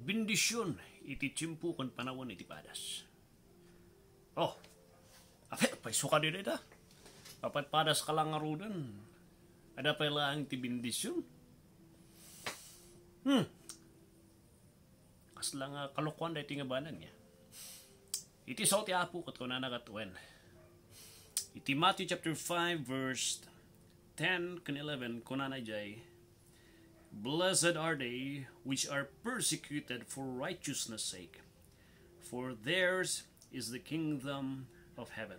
bindisyon iti tiyempo kon panawon iti padas. Oh, ate, paiso ka din ita. Papat padas ka lang arudan. Ada pa lang iti bendisyon. Hmm. Kas lang uh, kalukuan da iti nga banan niya. Iti sao ti apo kat kunan nakatuen. Iti Matthew chapter 5 verse 10 kan 11 kunan na jay Blessed are they which are persecuted for righteousness' sake, for theirs is the kingdom of heaven.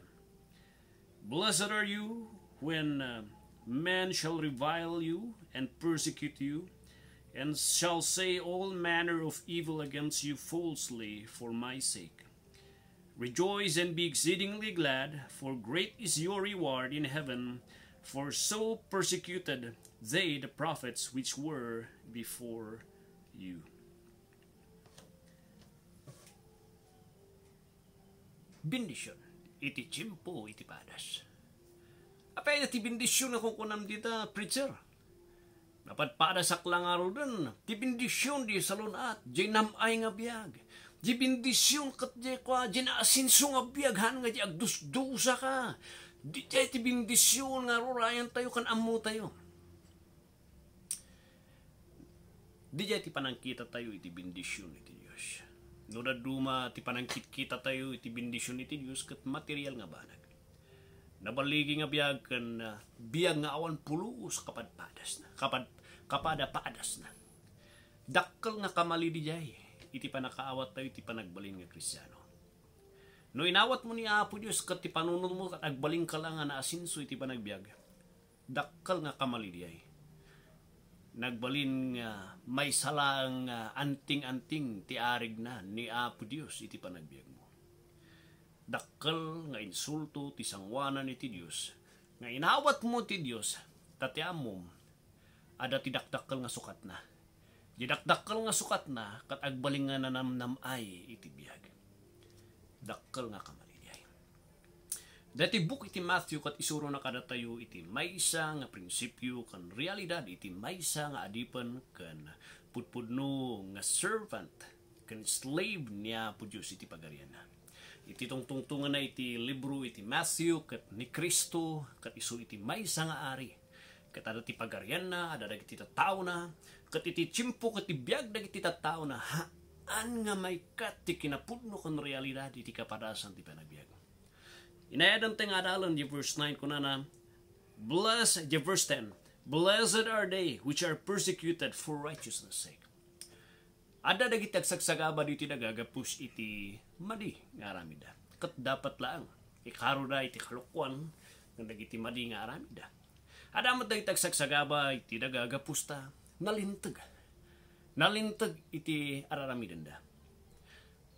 Blessed are you when uh, men shall revile you and persecute you, and shall say all manner of evil against you falsely for my sake. Rejoice and be exceedingly glad, for great is your reward in heaven For so persecuted they the prophets which were before you. Bendisyon, iti chimpo, iti padas. Apay na ti bendisyon akong kunam dita, preacher. Napadpada sa klangaro dun, ti bendisyon di salunat, di namay nga biyag. Di bendisyon kat di kwa, di naasinso nga biyaghan nga di agdusdusa ka. Di jay ti bindisyon nga rurayan tayo kan ammo tayo. Di jay ti panangkita tayo iti bindisyon iti Dios. No duma ti panangkit-kita tayo iti bindisyon iti Dios ket material nga banag. Nabaligi nga biag kan uh, ah, biag nga awan puluos kapadpadas na. Kapad kapada paadas na. Dakkel nga kamali di jay iti panakaawat tayo iti panagbalin nga Kristiano. No inawat mo ni Apo Diyos kat panunod mo kat agbaling ka lang nga naasinso iti panagbiag. Dakkal nga kamalidiyay. Nagbalin nga may salang nga anting-anting ti arig na ni Apo Diyos iti panagbiag mo. Dakkal nga insulto ti sangwanan iti Diyos. Nga inawat mo ti Diyos tatiam mo ada ti dakdakkal nga sukat na. Didakdakkal nga sukat na kat agbaling nga ay iti biyag dakkel nga kamaliyay. Eh. Dati book iti Matthew kat isuro na kadatayo iti maysa nga prinsipyo kan realidad iti maysa nga adipan kan putpudno nga servant kan slave niya po Diyos iti pagarianan. Iti tungtungtungan na iti libro iti Matthew kat ni Kristo kat iso iti maysa nga ari kat ada ti pagarian na, ada dagiti tattao na, kat iti chimpo, kat ti biyag dagiti tattao na, ha, an nga may kat ti kinapudno kan realidad iti kapadasan ti panagbiag. Inayadam nga adalan di verse 9 kunana, Bless, di verse 10, Blessed are they which are persecuted for righteousness sake. Ada dagiti agsagsagaba di nagagapus iti madi nga aramida. Kat dapat lang. Ikaro da iti kalukwan nga dagiti madi nga aramida. Ada mo dagiti agsagsagaba iti nagagapusta nalintag nalintag iti araramiden da.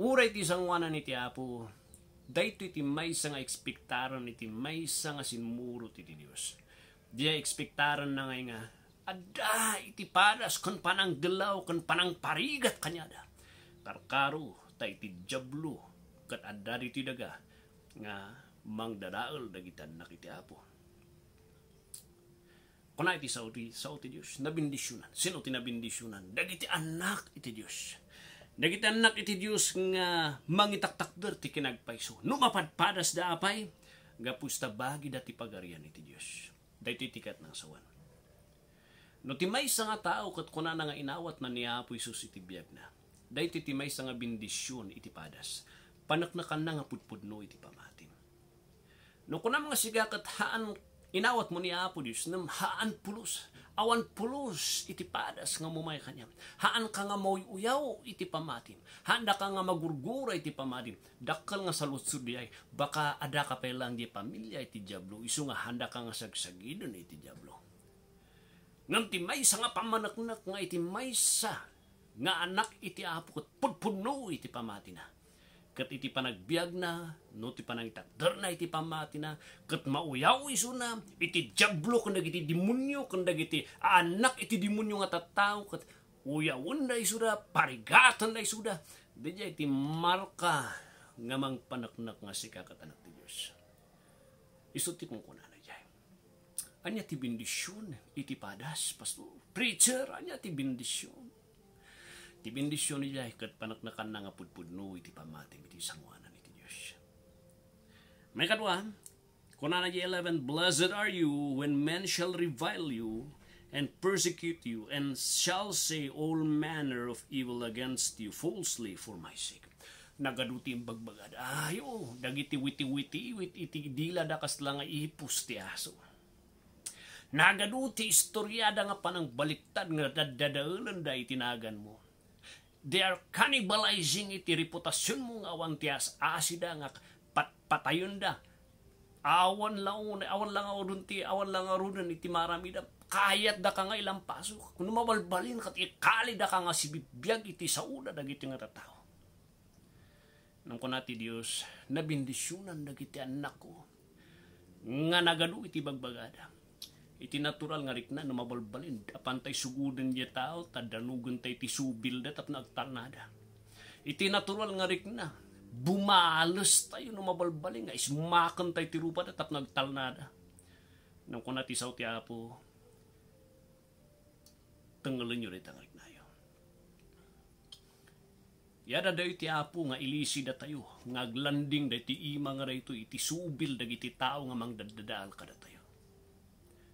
Uray iti sangwanan iti apo, dahito iti may nga ekspektaran iti may nga sinmuro ti Diyos. Diya ekspektaran na ngay nga, ada iti padas kon panang galaw, kon panang parigat kanyada. Karkaro, ta iti jablo, kat ada iti daga, nga mangdadaal dagitan nakiti apo. Kuna iti sao ti, sao ti Diyos, nabindisyonan. Sino ti nabindisyonan? Dagiti anak iti Dios Dagiti anak iti Dios nga mangitaktakder ti kinagpayso No mapadpadas da apay, gapusta bagi dati pagarian iti Dios Dahiti tikat ng sawan. No ti maysa nga tao ket kuna nga inawat na niya po Isus iti biyag na. Dahiti ti maysa nga bindisyon iti padas. Panaknakan na nga pudpudno iti pamatin. No kuna mga sigakat haan Inawat mo niya po Diyos nam haan pulos. Awan pulos iti padas nga mumay kanyam. Haan ka nga mo'y uyaw iti pamatim. Handa ka nga magurgura iti pamatin. Dakal nga sa lutsur Baka ada ka pa lang di pamilya iti diablo. Isu nga handa ka nga sagsagidon iti diablo. Ngam ti may sa nga pamanaknak nga iti may nga anak iti apo kat pudpuno iti pamatin na kat iti panagbiag na, no ti panangitadar na iti pamati na, kat mauyaw iso na, iti jablo kandag iti demonyo, kandag iti anak iti demonyo nga tattao, kat uyawon na iso da, parigatan na iso da, di iti marka nga mang panaknak nga si kakatanak ti Diyos. Iso ti kong kunan anya ti bendisyon iti padas pastor preacher anya ti bendisyon Ti bendisyon niya ikat panaknakan na nga pudpudno iti pamati, iti sangwanan iti Diyos. May kadwa, kunana 11, Blessed are you when men shall revile you and persecute you and shall say all manner of evil against you falsely for my sake. Nagaduti ang bagbagad. Ayo, oh, dagiti witi-witi, iti dila da kasla nga ipus ti aso. Nagaduti istoryada nga panang baliktad nga dadadaulan da itinagan mo They are cannibalizing iti reputasyon mo nga awan tiyas. Asida nga pat patayon da. Awan lang, awan lang awon ti, awan lang awon iti maramida. Kayat da ka nga ilang paso. Kung mabalbalin kat ikali da ka nga si bibiyag iti sauda dagiti nga tao. Nang ko nati Diyos, nabindisyonan dagiti anak ko nga nagadu iti bagbagada iti natural nga rikna na mabalbalin apantay sugudan di tao tadanugan tay ti subil da tap nagtanada iti natural nga rikna bumalos tayo no mabalbalin nga ismakan tay ti rupa da tap nagtalnada nang kuna ti saw ti apo tengelen nyo rin tangarik yun. Yada da iti apo nga ilisi da tayo, nga glanding da iti ima nga rito, iti subil da iti tao nga mang dadadal ka da tayo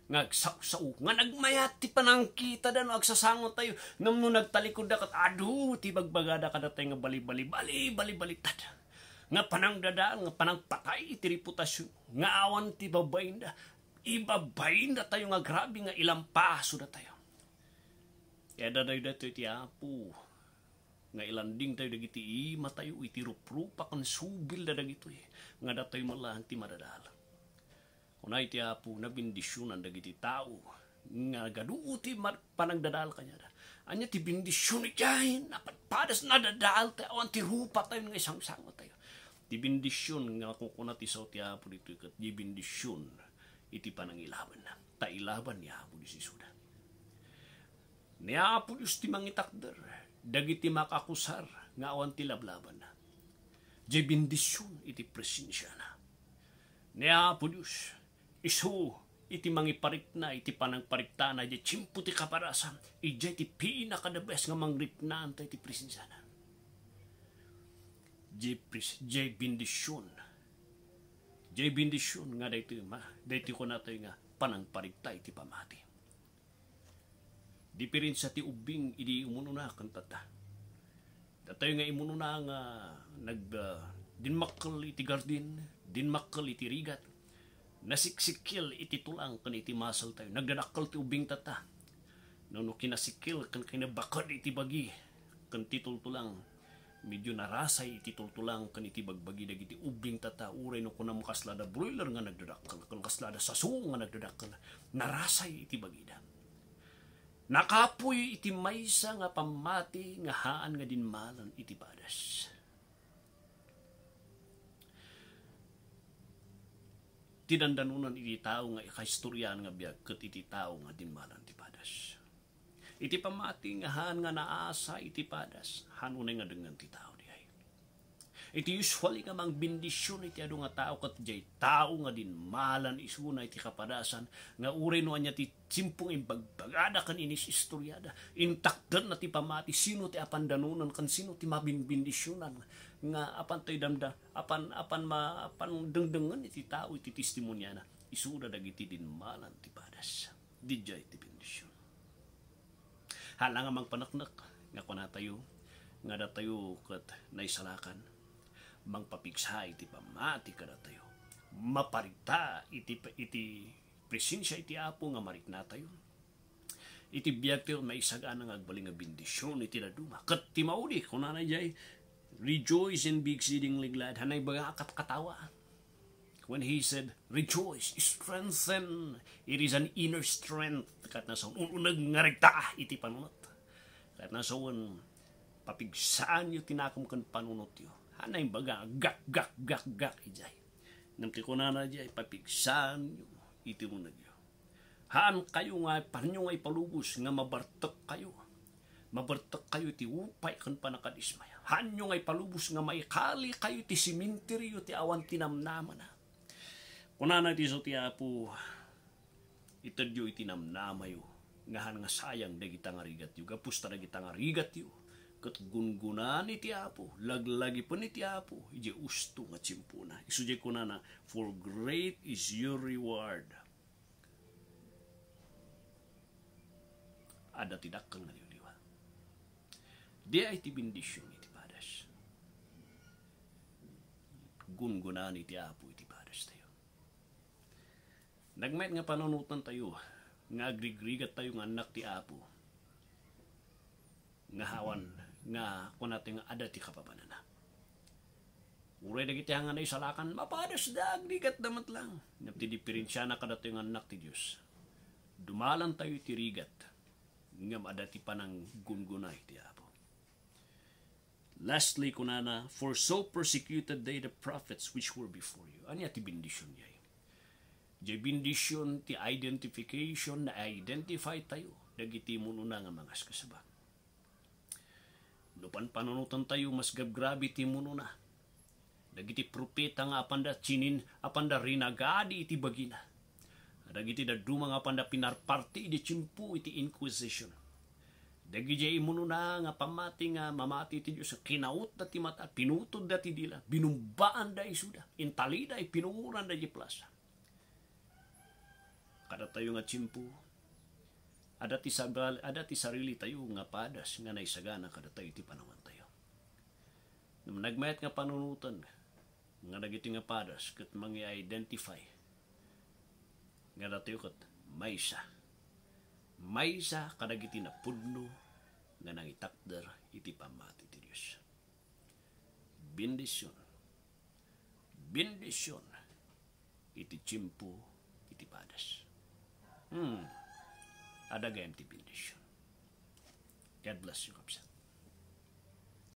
nga Nagsausaw nga nagmayat ti panangkita da agsasangot tayo no nagtalikod da kat adu ti bagbagada kadatay nga bali-bali bali-bali baliktad nga panang dadaan, nga panang patay, iti reputasyon, nga awan ti babayin da, tayo nga grabe nga ilang paso da tayo. Kaya daday da iti apo, nga ilanding tayo dagiti ima tayo, iti pa kan subil da dagito eh, nga da tayo malahan ti madadala. Unay ti apo na bendisyonan dagiti tao. Nga gaduo ti panagdadal kanya da. Anya ti bendisyon itiyahin. Napadpadas nadadal tayo. Awan ti rupa tayo nga isang sango tayo. Ti bindisyon nga kukuna ti sao ti apo dito ikat. Ti bendisyon iti panangilaban na. ilaban ni apo di si Sudan. Ni apo ti mangitakder. Dagiti makakusar nga awan ti lablaban na. Di bendisyon iti presensya na. Ne Apodius, isu iti mangiparik na, iti panangparikta na, iti chimpo ti kaparasa, iti iti pinakadabes nga mangripnaan ta iti prisinsana. Iti pris, iti bindisyon. Iti bindisyon nga dayto ma, dayto ko natoy nga panangparikta iti pamati. Di pirin sa ti ubing idi umununa kantata. Datoy nga imuno na nga nag uh, ah, dinmakkel iti garden, dinmakkel iti rigat, Nasiksikil ititulang kan iti masal tayo. Nagdanakal ti ubing tata. Nono kinasikil kan kinabakad iti bagi. Kan titultulang. Medyo narasay iti tultulang kan iti bagbagi dagiti ubing tata. Uray no kunam kaslada broiler nga nagdadakal. Kan kaslada sasung nga nagdadakal. Narasay iti bagida. Nakapoy iti maysa nga pamati nga haan nga dinmalan iti badas. tinandanunan iti tao nga ikahistoryaan nga biag ket iti tao nga dimmalan ti padas. Iti pamati nga han nga naasa iti padas hanunay nga dengan ti tao. Iti usually nga mang bendisyon iti adu nga tao kat jay tao nga din malan isuna iti kapadasan nga uri no anya ti simpong imbagbagada kan inis istoryada intakdan na ti pamati sino ti apan danunan kan sino ti mabinbindisyonan nga apan toy damda apan apan ma apan dengdengen iti tao iti testimonya na isuda dagiti din malan ti padas di jay ti bendisyon hala nga magpanaknak nga kunatayo nga datayo kat naisalakan mangpapigsay iti pamati kada tayo. Maparita iti, iti presensya iti apo nga marik na tayo. Iti biyag tayo maisagaan ng agbaling nga bendisyon iti naduma. Kat ti mauli, kung nanay rejoice and be exceedingly glad. Hanay baga katkatawa. When he said, rejoice, strengthen. It is an inner strength. Kat nasa ununag ngarita iti panunot. Kat nasa papigsaan yu tinakom kan panunot yu hanay baga gak gak gak gak ijay nam ti kunana jay papigsan iti mo na jay haan kayo nga panyo nga ipalubos nga mabartek kayo mabartek kayo ti upay kan panakadismaya haan nyo nga ipalubos nga maikali kayo ti simenteryo ti awan tinamnama na kunana ti so ti apo itadyo itinamnama yo. nga han nga sayang kita nga rigat yu gapus ta kita nga rigat yo. kat gungunan iti apo, laglagi pa iti apo, ije usto nga tsimpuna. Isuje ko na na, for great is your reward. Ada tidak kang nga Di ay ti bendisyon iti padas. Gungunan iti apo iti padas tayo. Nagmet nga panunutan tayo, nga agrigrigat tayo nga anak ti apo, nga hawan nga kunato nga adati kapapanana. Uray na gitihangan na isalakan, mapadas da, agnigat damat lang. Naptidiperensya na kadato yung anak ti Diyos. Dumalan tayo ti rigat, nga adati ti panang gungunay ti Apo. Lastly, kunana, for so persecuted they the prophets which were before you. Anya ti bendisyon yay? Di bendisyon ti identification na identify tayo dagiti mo nga mga kasabak. Dupan panunutan tayo, mas gabgrabe ti muno na. Dagiti propeta nga apanda chinin, apanda rinagadi iti bagina. Dagiti daduma nga apanda pinarparti iti chimpu iti inquisition. Dagiti imuno na nga pamati nga mamati iti Diyos, kinaut na ti mata, pinutod na ti dila, binumbaan da isuda, intalida, ipinuran da di plaza. Kada tayo nga chimpu, Ada ti, sabal, ada ti sarili tayo nga padas nga naisagana kada tayo ti panawan tayo. Nung nagmayat nga panunutan nga dagiti nga padas ket mangi-identify nga datayo kat maysa. Maysa kadagiti na pudno nga nangitakder iti pamati ti Dios. Bendisyon. Bendisyon iti chimpo iti padas. Hmm. Adaga MTV Nation. God bless you, Kapsan.